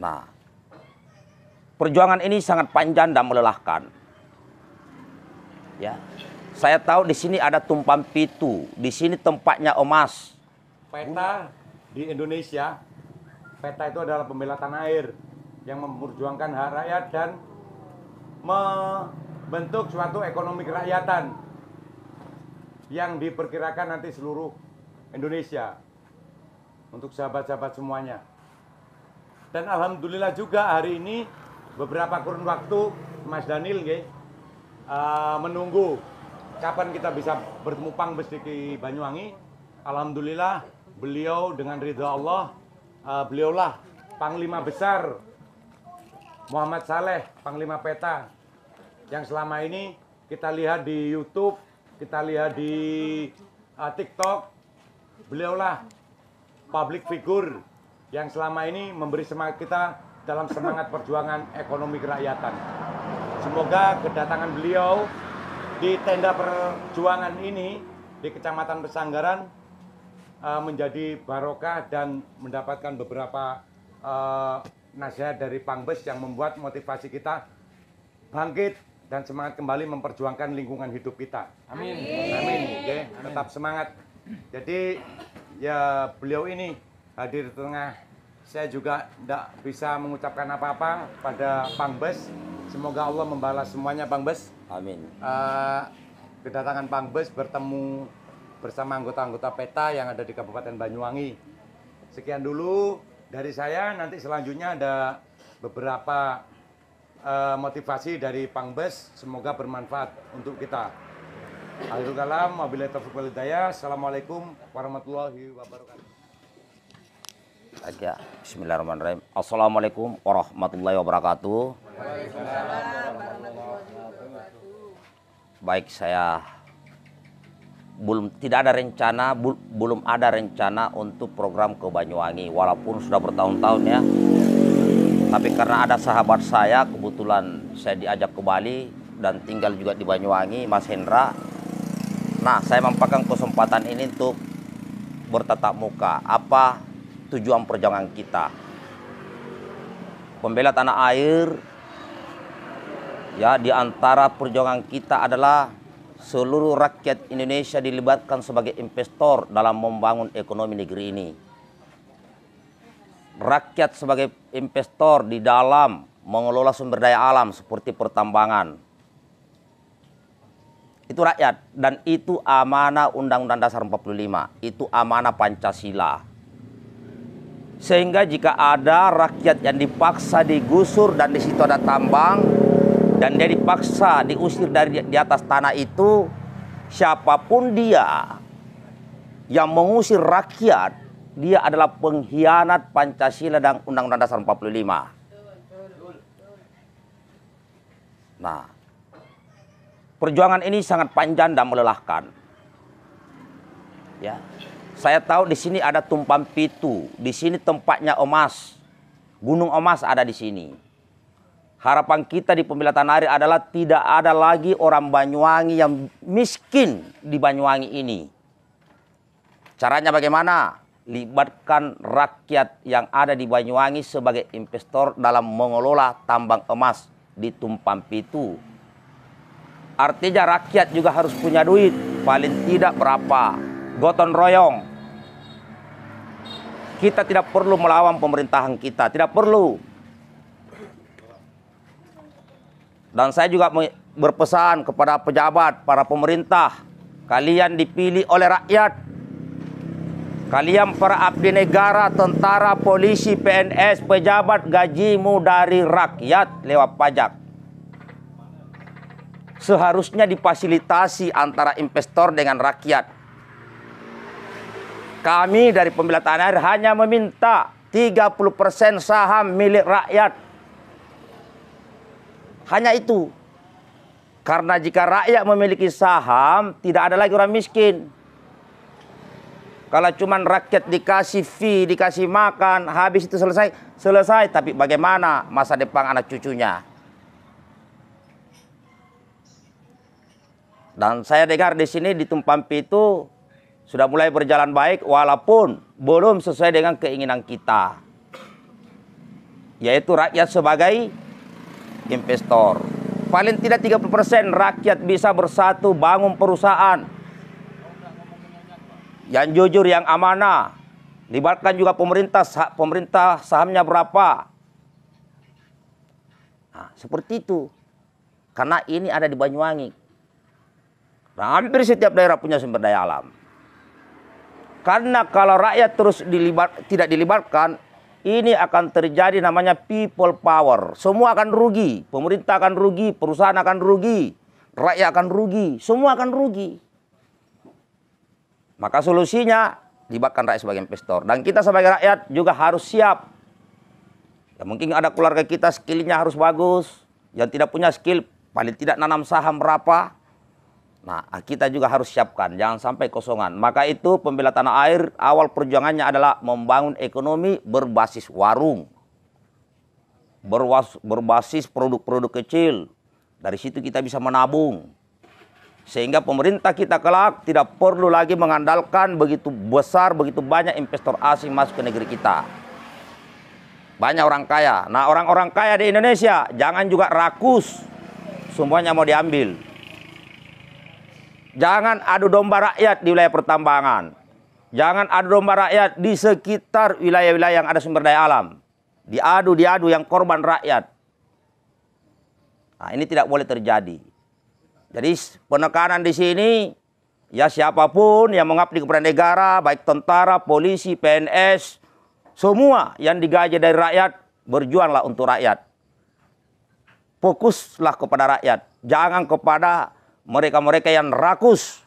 Nah, perjuangan ini sangat panjang dan melelahkan. Ya. Saya tahu di sini ada tumpang pitu, di sini tempatnya emas. Peta di Indonesia, peta itu adalah pembela tanah air yang memperjuangkan hak rakyat dan membentuk suatu ekonomi kerakyatan yang diperkirakan nanti seluruh Indonesia untuk sahabat-sahabat semuanya. Dan alhamdulillah juga hari ini beberapa kurun waktu Mas Daniel nggih uh, menunggu kapan kita bisa bertemu Pang di Banyuwangi. Alhamdulillah beliau dengan ridho Allah uh, beliaulah panglima besar Muhammad Saleh, panglima peta yang selama ini kita lihat di YouTube, kita lihat di uh, TikTok, beliaulah public figure yang selama ini memberi semangat kita dalam semangat perjuangan ekonomi kerakyatan. Semoga kedatangan beliau di tenda perjuangan ini di Kecamatan Pesanggaran eh, menjadi barokah dan mendapatkan beberapa eh, nasihat dari Pangbes yang membuat motivasi kita bangkit dan semangat kembali memperjuangkan lingkungan hidup kita. Amin. Amin. Amin. Okay. Tetap semangat. Jadi ya beliau ini hadir di tengah saya juga tidak bisa mengucapkan apa-apa pada Pang Bes. Semoga Allah membalas semuanya Pang Bes. Amin. Uh, kedatangan Pang Bes bertemu bersama anggota-anggota peta yang ada di Kabupaten Banyuwangi. Sekian dulu dari saya. Nanti selanjutnya ada beberapa uh, motivasi dari Pang Bes. Semoga bermanfaat untuk kita. Alhamdulillah, wabillahi taufiq wal Assalamualaikum warahmatullahi wabarakatuh aja Bismillahirrahmanirrahim Assalamualaikum warahmatullahi wabarakatuh baik saya belum tidak ada rencana belum ada rencana untuk program ke Banyuwangi walaupun sudah bertahun-tahun ya tapi karena ada sahabat saya kebetulan saya diajak ke Bali dan tinggal juga di Banyuwangi Mas Hendra nah saya memanfaatkan kesempatan ini untuk bertatap muka apa tujuan perjuangan kita. Pembela tanah air ya di antara perjuangan kita adalah seluruh rakyat Indonesia dilibatkan sebagai investor dalam membangun ekonomi negeri ini. Rakyat sebagai investor di dalam mengelola sumber daya alam seperti pertambangan. Itu rakyat dan itu amanah Undang-Undang Dasar 45, itu amanah Pancasila. Sehingga jika ada rakyat yang dipaksa digusur dan di situ ada tambang dan dia dipaksa diusir dari di atas tanah itu, siapapun dia yang mengusir rakyat, dia adalah pengkhianat Pancasila dan Undang-Undang Dasar 45. Nah, perjuangan ini sangat panjang dan melelahkan. Ya. Saya tahu di sini ada tumpang pitu, di sini tempatnya emas. Gunung emas ada di sini. Harapan kita di pemilihan tanah air adalah tidak ada lagi orang Banyuwangi yang miskin di Banyuwangi ini. Caranya bagaimana? Libatkan rakyat yang ada di Banyuwangi sebagai investor dalam mengelola tambang emas di Tumpang Pitu. Artinya rakyat juga harus punya duit, paling tidak berapa. Gotong royong, kita tidak perlu melawan pemerintahan kita, tidak perlu. Dan saya juga berpesan kepada pejabat, para pemerintah, kalian dipilih oleh rakyat. Kalian para abdi negara, tentara, polisi, PNS, pejabat, gajimu dari rakyat lewat pajak. Seharusnya dipasilitasi antara investor dengan rakyat kami dari pembela tanah air hanya meminta 30% saham milik rakyat. Hanya itu. Karena jika rakyat memiliki saham, tidak ada lagi orang miskin. Kalau cuma rakyat dikasih fee, dikasih makan, habis itu selesai, selesai. Tapi bagaimana masa depan anak cucunya? Dan saya dengar di sini di Tumpampi itu sudah mulai berjalan baik walaupun belum sesuai dengan keinginan kita. Yaitu rakyat sebagai investor. Paling tidak 30% rakyat bisa bersatu bangun perusahaan. Yang jujur, yang amanah. Libatkan juga pemerintah, sah pemerintah sahamnya berapa. Nah, seperti itu. Karena ini ada di Banyuwangi. Nah, hampir setiap daerah punya sumber daya alam. Karena kalau rakyat terus dilibat, tidak dilibatkan, ini akan terjadi namanya people power. Semua akan rugi, pemerintah akan rugi, perusahaan akan rugi, rakyat akan rugi, semua akan rugi. Maka solusinya libatkan rakyat sebagai investor. Dan kita sebagai rakyat juga harus siap. Ya mungkin ada keluarga kita skillnya harus bagus. Yang tidak punya skill paling tidak nanam saham berapa. Nah, kita juga harus siapkan, jangan sampai kosongan. Maka itu pembela tanah air awal perjuangannya adalah membangun ekonomi berbasis warung. Berwas, berbasis produk-produk kecil. Dari situ kita bisa menabung. Sehingga pemerintah kita kelak tidak perlu lagi mengandalkan begitu besar, begitu banyak investor asing masuk ke negeri kita. Banyak orang kaya. Nah, orang-orang kaya di Indonesia jangan juga rakus. Semuanya mau diambil Jangan adu domba rakyat di wilayah pertambangan. Jangan adu domba rakyat di sekitar wilayah-wilayah yang ada sumber daya alam. Diadu-diadu yang korban rakyat. Nah, ini tidak boleh terjadi. Jadi penekanan di sini ya siapapun yang mengabdi kepada negara, baik tentara, polisi, PNS, semua yang digaji dari rakyat berjuanglah untuk rakyat. Fokuslah kepada rakyat, jangan kepada mereka-mereka yang rakus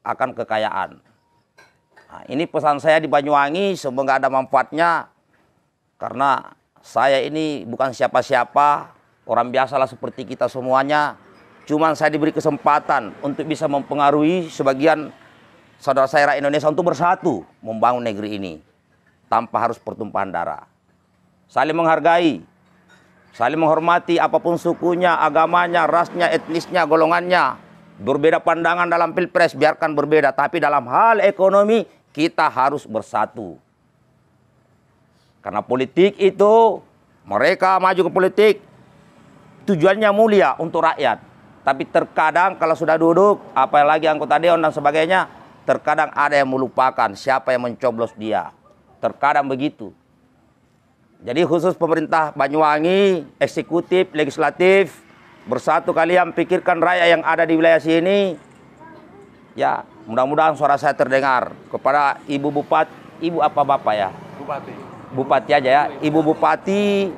akan kekayaan. Nah, ini pesan saya di Banyuwangi semoga ada manfaatnya karena saya ini bukan siapa-siapa, orang biasalah seperti kita semuanya. Cuman saya diberi kesempatan untuk bisa mempengaruhi sebagian saudara saya rakyat Indonesia untuk bersatu membangun negeri ini tanpa harus pertumpahan darah. Saling menghargai, Saling menghormati apapun sukunya, agamanya, rasnya, etnisnya, golongannya. Berbeda pandangan dalam pilpres, biarkan berbeda. Tapi dalam hal ekonomi, kita harus bersatu. Karena politik itu, mereka maju ke politik, tujuannya mulia untuk rakyat. Tapi terkadang kalau sudah duduk, apalagi anggota Dewan dan sebagainya, terkadang ada yang melupakan siapa yang mencoblos dia. Terkadang begitu. Jadi khusus pemerintah Banyuwangi, eksekutif, legislatif, bersatu kalian pikirkan rakyat yang ada di wilayah sini. Ya, mudah-mudahan suara saya terdengar kepada Ibu Bupati, Ibu apa Bapak ya? Bupati. Bupati aja ya. Ibu Bupati,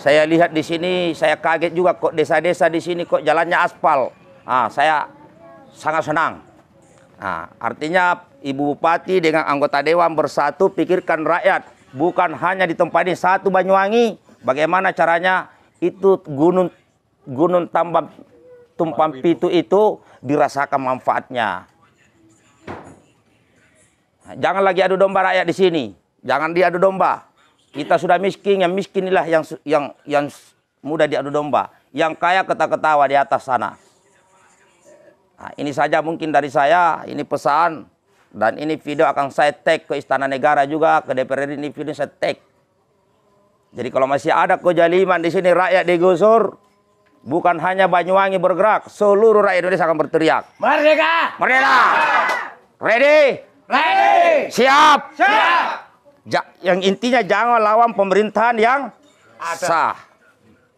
saya lihat di sini, saya kaget juga kok desa-desa di sini kok jalannya aspal. Ah, saya sangat senang. Nah, artinya Ibu Bupati dengan anggota Dewan bersatu pikirkan rakyat bukan hanya di tempat ini satu Banyuwangi. Bagaimana caranya itu gunung gunung tambang tumpang pitu itu dirasakan manfaatnya. Jangan lagi adu domba rakyat di sini. Jangan diadu domba. Kita sudah miskin, yang miskin inilah yang yang yang mudah diadu domba. Yang kaya ketak ketawa di atas sana. Nah, ini saja mungkin dari saya, ini pesan dan ini video akan saya tag ke Istana Negara juga, ke DPR ini video saya tag. Jadi kalau masih ada kejaliman di sini rakyat digusur, bukan hanya Banyuwangi bergerak, seluruh rakyat Indonesia akan berteriak. Merdeka! Merdeka! Ready? Ready! Siap! Siap! Ja yang intinya jangan lawan pemerintahan yang ada. sah.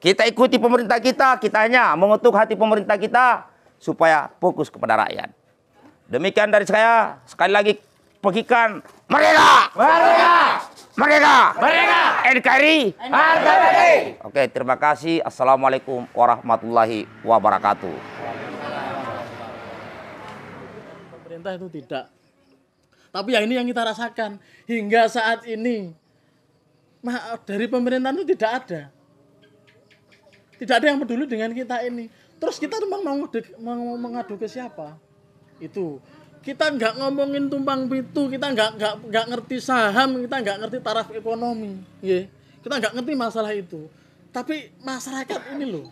Kita ikuti pemerintah kita, kita hanya mengutuk hati pemerintah kita supaya fokus kepada rakyat. Demikian dari saya. Sekali lagi pegikan mereka. Mereka. Mereka. Mereka. NKRI. NKRI. Oke, terima kasih. Assalamualaikum warahmatullahi wabarakatuh. Pemerintah itu tidak. Tapi ya ini yang kita rasakan hingga saat ini. Nah, dari pemerintah itu tidak ada. Tidak ada yang peduli dengan kita ini. Terus kita memang mau, mau mengadu ke siapa? itu kita nggak ngomongin tumpang pintu kita nggak nggak nggak ngerti saham kita nggak ngerti taraf ekonomi ya kita nggak ngerti masalah itu tapi masyarakat ini loh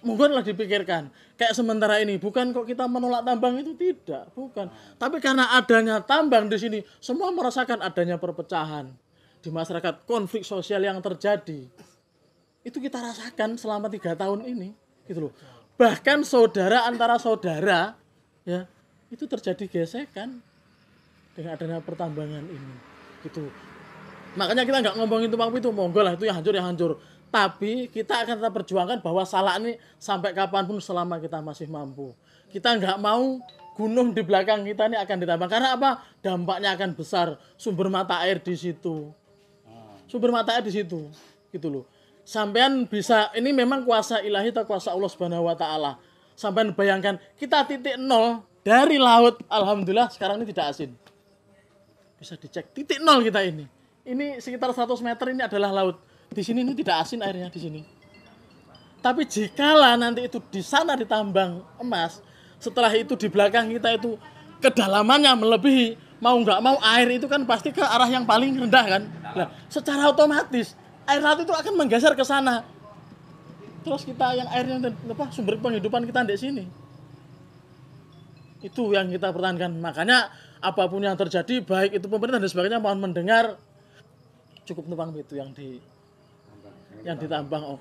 mungkin mungkinlah dipikirkan kayak sementara ini bukan kok kita menolak tambang itu tidak bukan tapi karena adanya tambang di sini semua merasakan adanya perpecahan di masyarakat konflik sosial yang terjadi itu kita rasakan selama tiga tahun ini gitu loh bahkan saudara antara saudara ya itu terjadi gesekan dengan adanya pertambangan ini gitu makanya kita nggak ngomongin tumpang itu monggo lah itu yang hancur yang hancur tapi kita akan tetap perjuangkan bahwa salah ini sampai kapanpun selama kita masih mampu kita nggak mau gunung di belakang kita ini akan ditambah karena apa dampaknya akan besar sumber mata air di situ ah. sumber mata air di situ gitu loh sampean bisa ini memang kuasa ilahi atau kuasa Allah Subhanahu wa taala. Sampean bayangkan kita titik nol dari laut alhamdulillah sekarang ini tidak asin. Bisa dicek titik nol kita ini. Ini sekitar 100 meter ini adalah laut. Di sini ini tidak asin airnya di sini. Tapi jikalah nanti itu di sana ditambang emas, setelah itu di belakang kita itu kedalamannya melebihi mau nggak mau air itu kan pasti ke arah yang paling rendah kan. Nah, secara otomatis air laut itu akan menggeser ke sana terus kita yang airnya apa sumber penghidupan kita di sini itu yang kita pertahankan makanya apapun yang terjadi baik itu pemerintah dan sebagainya mohon mendengar cukup numpang itu yang di yang ditambang oh.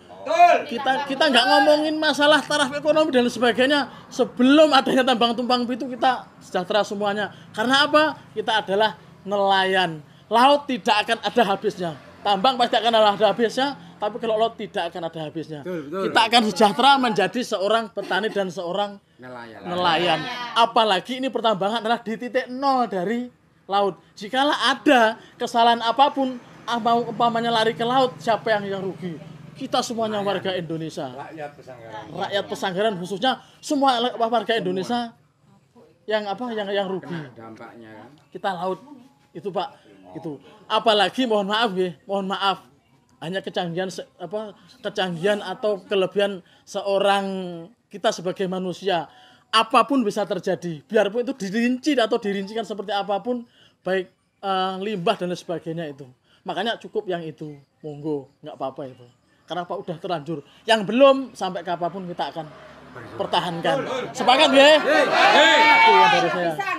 Kita kita nggak ngomongin masalah taraf ekonomi dan sebagainya sebelum adanya tambang tumpang itu kita sejahtera semuanya. Karena apa? Kita adalah nelayan. Laut tidak akan ada habisnya tambang pasti akan ada habisnya tapi kalau lo tidak akan ada habisnya betul, betul. kita akan sejahtera menjadi seorang petani dan seorang nelayan. nelayan apalagi ini pertambangan adalah di titik nol dari laut jikalau ada kesalahan apapun ah, mau umpamanya lari ke laut siapa yang yang rugi kita semuanya rakyat. warga Indonesia rakyat pesanggaran rakyat pesanggaran khususnya semua warga Indonesia semua. yang apa yang yang rugi dampaknya kan? kita laut itu pak itu. Apalagi mohon maaf ya, mohon maaf hanya kecanggihan apa kecanggihan atau kelebihan seorang kita sebagai manusia apapun bisa terjadi biarpun itu dirinci atau dirincikan seperti apapun baik uh, limbah dan lain sebagainya itu makanya cukup yang itu monggo nggak apa-apa itu karena apa udah terlanjur yang belum sampai kapanpun kita akan pertahankan. Sepakat ya?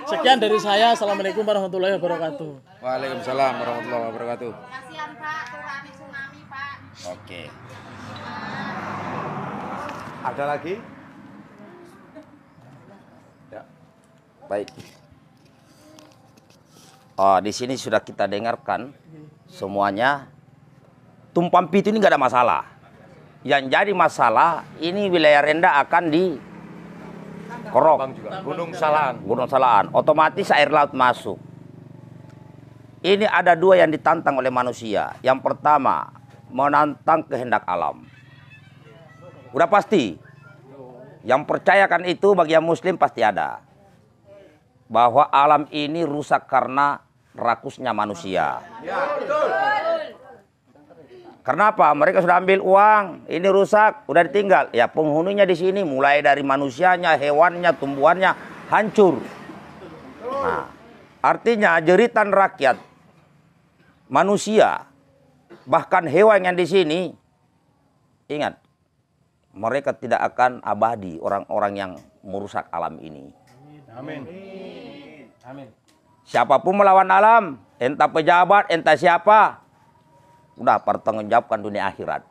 Sekian dari saya. Assalamualaikum warahmatullahi wabarakatuh. Waalaikumsalam warahmatullahi wabarakatuh. Oke. Ada lagi? Ya. Baik. Oh, di sini sudah kita dengarkan semuanya. Tumpang pitu ini nggak ada masalah yang jadi masalah ini wilayah rendah akan di Korok, Gunung Salaan, Gunung Salaan, otomatis air laut masuk. Ini ada dua yang ditantang oleh manusia. Yang pertama, menantang kehendak alam. Udah pasti. Yang percayakan itu bagi yang muslim pasti ada. Bahwa alam ini rusak karena rakusnya manusia. Ya, betul. Karena apa? Mereka sudah ambil uang, ini rusak, udah ditinggal. Ya penghuninya di sini mulai dari manusianya, hewannya, tumbuhannya hancur. Nah, artinya jeritan rakyat manusia bahkan hewan yang di sini ingat mereka tidak akan abadi orang-orang yang merusak alam ini. Amin. Amin. Siapapun melawan alam, entah pejabat, entah siapa, Udah pertanggungjawabkan dunia akhirat.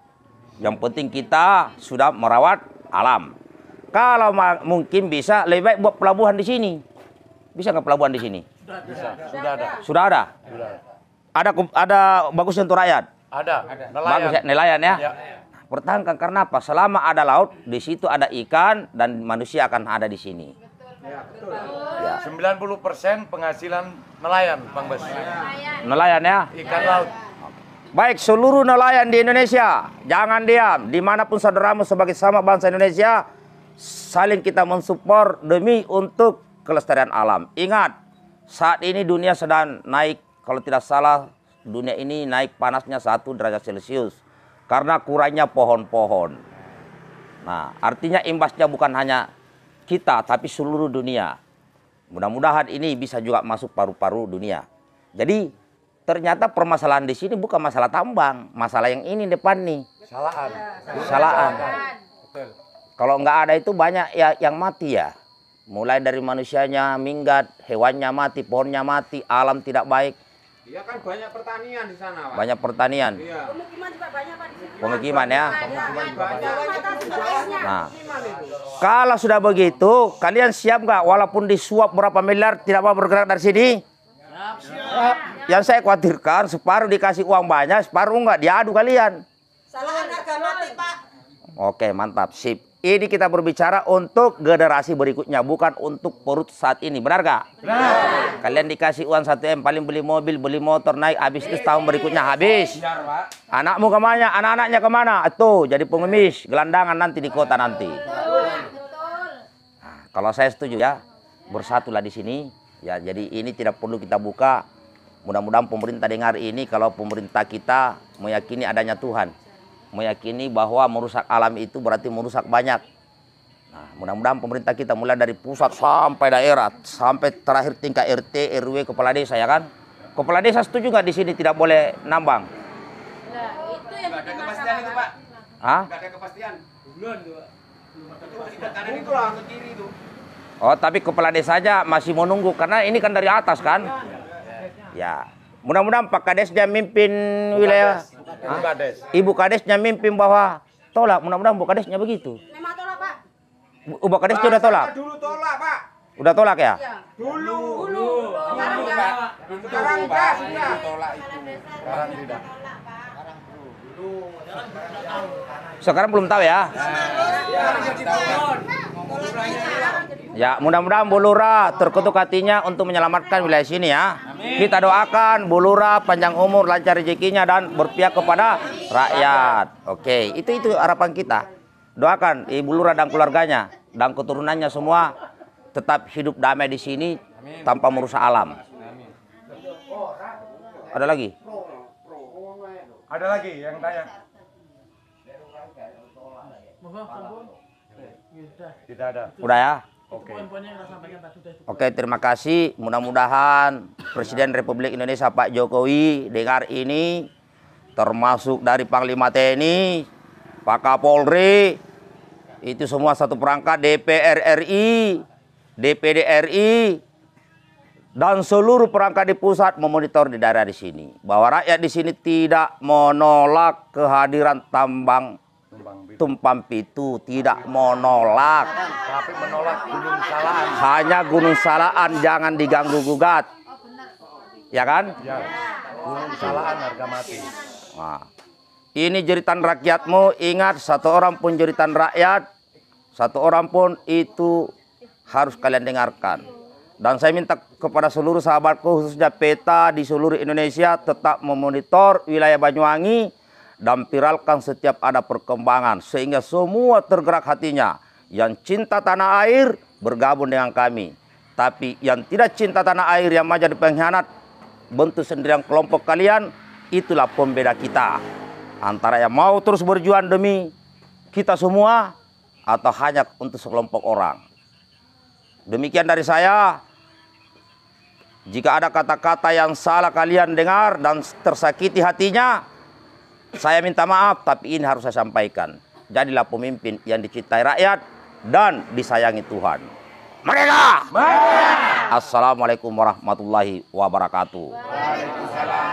Yang penting kita sudah merawat alam. Kalau mungkin bisa lebih baik buat pelabuhan di sini. Bisa nggak pelabuhan di sini? Bisa. Sudah ada. Sudah ada. Sudah ada. Ada ada bagus untuk rakyat. Ada. ada. Nelayan. Bagus ya, nelayan ya. ya. Pertahankan karena apa? Selama ada laut, di situ ada ikan dan manusia akan ada di sini. Betul, ya, betul. Ya. 90% penghasilan nelayan, Bang Bes. Nelayan ya? Ikan laut. Baik seluruh nelayan di Indonesia, jangan diam. Dimanapun saudaramu sebagai sama bangsa Indonesia, saling kita mensupport demi untuk kelestarian alam. Ingat, saat ini dunia sedang naik, kalau tidak salah dunia ini naik panasnya satu derajat Celcius. Karena kurangnya pohon-pohon. Nah, artinya imbasnya bukan hanya kita, tapi seluruh dunia. Mudah-mudahan ini bisa juga masuk paru-paru dunia. Jadi Ternyata permasalahan di sini bukan masalah tambang, masalah yang ini depan nih. Kesalahan. Kesalahan. Kalau nggak ada itu banyak ya yang mati ya. Mulai dari manusianya minggat, hewannya mati, pohonnya mati, alam tidak baik. Iya kan banyak pertanian di sana, Pak. Banyak pertanian. Iya. Pemukiman juga banyak, Pak. Pemukiman ya. Nah, kalau sudah begitu, kalian siap nggak? Walaupun disuap berapa miliar, tidak mau bergerak dari sini? Yang saya khawatirkan separuh dikasih uang banyak, separuh enggak diadu kalian. Salah anak mati, Pak. Oke, mantap. Sip. Ini kita berbicara untuk generasi berikutnya, bukan untuk perut saat ini. Benar gak? Benar. Kalian dikasih uang satu m paling beli mobil, beli motor, naik, habis itu tahun berikutnya habis. Anakmu kemana? Anak-anaknya kemana? Tuh, jadi pengemis, gelandangan nanti di kota nanti. Nah, kalau saya setuju ya, bersatulah di sini, Ya, jadi ini tidak perlu kita buka. Mudah-mudahan pemerintah dengar ini kalau pemerintah kita meyakini adanya Tuhan. Meyakini bahwa merusak alam itu berarti merusak banyak. Nah, mudah-mudahan pemerintah kita mulai dari pusat sampai daerah, sampai terakhir tingkat RT, RW, kepala desa ya kan? Kepala desa setuju nggak di sini tidak boleh nambang? Nah, itu yang ada kepastian itu, Pak. Hah? ada kepastian. Belum, Pak. Itu kiri itu. Oh, tapi kepala desa aja masih mau nunggu karena ini kan dari atas kan? Ya. Mudah-mudahan Pak Kadesnya mimpin Buka wilayah. Des. Buka Kades. Ibu Kadesnya mimpin bahwa tolak. Mudah-mudahan Bu Kadesnya begitu. Memang tolak, Pak. Bu kades sudah tolak. Dulu tolak, Pak. Udah tolak ya? ya. Dulu. Dulu. Sekarang enggak. Sekarang enggak. Iya. Tolak itu. Sekarang tidak. Sekarang belum tahu ya. Sekarang belum tahu ya. Ya, mudah-mudahan Bulura terketuk terkutuk hatinya untuk menyelamatkan wilayah sini ya. Kita doakan Bulura panjang umur, lancar rezekinya dan berpihak kepada rakyat. Oke, itu itu harapan kita. Doakan Ibu Lura dan keluarganya dan keturunannya semua tetap hidup damai di sini tanpa merusak alam. Ada lagi? Ada lagi yang tanya. Tidak ada. Udah ya? Oke. Okay. Oke, okay, terima kasih. Mudah-mudahan Presiden Republik Indonesia Pak Jokowi dengar ini termasuk dari Panglima TNI, Pak Kapolri, itu semua satu perangkat DPR RI, DPD RI dan seluruh perangkat di pusat memonitor di daerah di sini bahwa rakyat di sini tidak menolak kehadiran tambang tumpang pitu tidak menolak tapi menolak gunung salaan hanya gunung salaan jangan diganggu gugat ya kan ya. gunung salaan harga mati nah, ini jeritan rakyatmu ingat satu orang pun jeritan rakyat satu orang pun itu harus kalian dengarkan dan saya minta kepada seluruh sahabatku khususnya peta di seluruh Indonesia tetap memonitor wilayah Banyuwangi dan viralkan setiap ada perkembangan sehingga semua tergerak hatinya yang cinta tanah air bergabung dengan kami tapi yang tidak cinta tanah air yang menjadi pengkhianat bentuk sendirian kelompok kalian itulah pembeda kita antara yang mau terus berjuang demi kita semua atau hanya untuk sekelompok orang demikian dari saya jika ada kata-kata yang salah kalian dengar dan tersakiti hatinya, saya minta maaf, tapi ini harus saya sampaikan. Jadilah pemimpin yang dicintai rakyat dan disayangi Tuhan. Merdeka! Assalamualaikum warahmatullahi wabarakatuh. Waalaikumsalam.